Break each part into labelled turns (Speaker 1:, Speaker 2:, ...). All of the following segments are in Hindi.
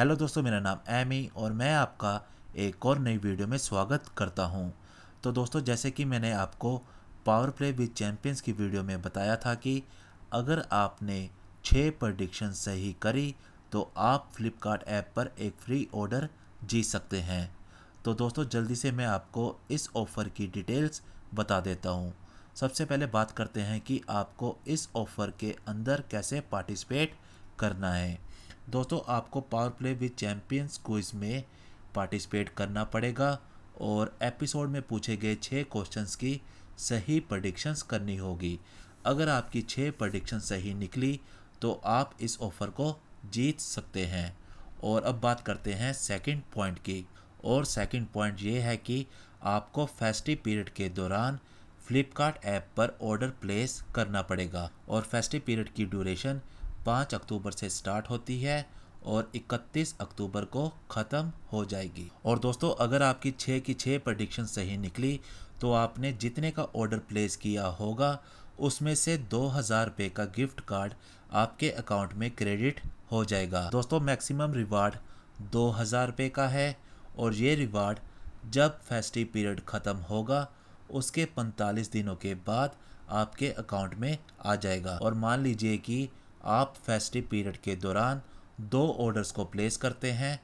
Speaker 1: हेलो दोस्तों मेरा नाम एमी और मैं आपका एक और नई वीडियो में स्वागत करता हूं तो दोस्तों जैसे कि मैंने आपको पावर प्ले विद चैम्पियंस की वीडियो में बताया था कि अगर आपने छः प्रडिक्शन सही करी तो आप फ्लिपकार्ट ऐप पर एक फ्री ऑर्डर जीत सकते हैं तो दोस्तों जल्दी से मैं आपको इस ऑफ़र की डिटेल्स बता देता हूँ सबसे पहले बात करते हैं कि आपको इस ऑफ़र के अंदर कैसे पार्टिसिपेट करना है दोस्तों आपको power play with champions quiz में पार्टिसिपेट करना पड़ेगा और एपिसोड में पूछे गए छः क्वेश्चंस की सही प्रडिक्शंस करनी होगी अगर आपकी छः प्रडिक्शन सही निकली तो आप इस ऑफ़र को जीत सकते हैं और अब बात करते हैं सेकंड पॉइंट की और सेकंड पॉइंट ये है कि आपको फेस्टिव पीरियड के दौरान फ्लिपकार्ट ऐप पर ऑर्डर प्लेस करना पड़ेगा और फेस्टिव पीरियड की ड्यूरेशन पाँच अक्टूबर से स्टार्ट होती है और 31 अक्टूबर को ख़त्म हो जाएगी और दोस्तों अगर आपकी छः की छः प्रडिक्शन सही निकली तो आपने जितने का ऑर्डर प्लेस किया होगा उसमें से दो हज़ार रुपये का गिफ्ट कार्ड आपके अकाउंट में क्रेडिट हो जाएगा दोस्तों मैक्सिमम रिवार्ड दो हज़ार रुपये का है और ये रिवार्ड जब फेस्टिव पीरियड ख़त्म होगा उसके पैंतालीस दिनों के बाद आपके अकाउंट में आ जाएगा और मान लीजिए कि आप फेस्टिव पीरियड के दौरान दो ऑर्डर्स को प्लेस करते हैं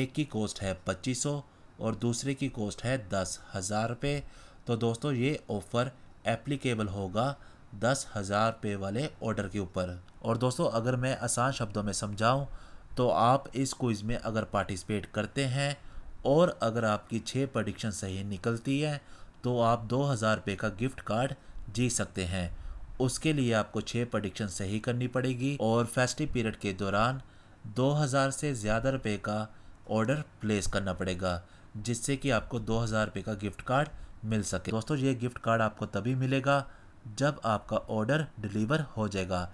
Speaker 1: एक की कॉस्ट है पच्चीस सौ और दूसरे की कॉस्ट है दस हज़ार रुपये तो दोस्तों ये ऑफ़र एप्लीकेबल होगा दस हज़ार रुपये वाले ऑर्डर के ऊपर और दोस्तों अगर मैं आसान शब्दों में समझाऊं तो आप इस क्विज़ में अगर पार्टिसिपेट करते हैं और अगर आपकी छः प्रडिक्शन सही निकलती है तो आप दो हज़ार रुपये का गिफ्ट कार्ड जीत सकते हैं उसके लिए आपको छः प्रडिक्शन सही करनी पड़ेगी और फेस्टिव पीरियड के दौरान 2000 से ज़्यादा रुपये का ऑर्डर प्लेस करना पड़ेगा जिससे कि आपको 2000 रुपये का गिफ्ट कार्ड मिल सके दोस्तों ये गिफ्ट कार्ड आपको तभी मिलेगा जब आपका ऑर्डर डिलीवर हो जाएगा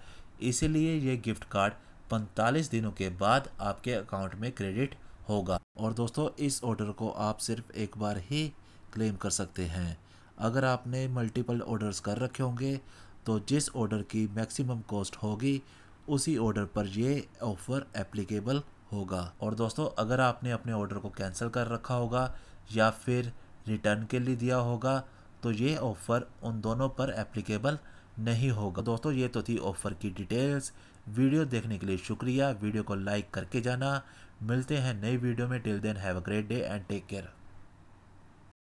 Speaker 1: इसीलिए ये गिफ्ट कार्ड 45 दिनों के बाद आपके अकाउंट में क्रेडिट होगा और दोस्तों इस ऑर्डर को आप सिर्फ एक बार ही क्लेम कर सकते हैं अगर आपने मल्टीपल ऑर्डर्स कर रखे होंगे तो जिस ऑर्डर की मैक्सिमम कॉस्ट होगी उसी ऑर्डर पर ये ऑफ़र एप्लीकेबल होगा और दोस्तों अगर आपने अपने ऑर्डर को कैंसिल कर रखा होगा या फिर रिटर्न के लिए दिया होगा तो ये ऑफ़र उन दोनों पर एप्लीकेबल नहीं होगा दोस्तों ये तो थी ऑफ़र की डिटेल्स वीडियो देखने के लिए शुक्रिया वीडियो को लाइक करके जाना मिलते हैं नई वीडियो में till then have a great day and take care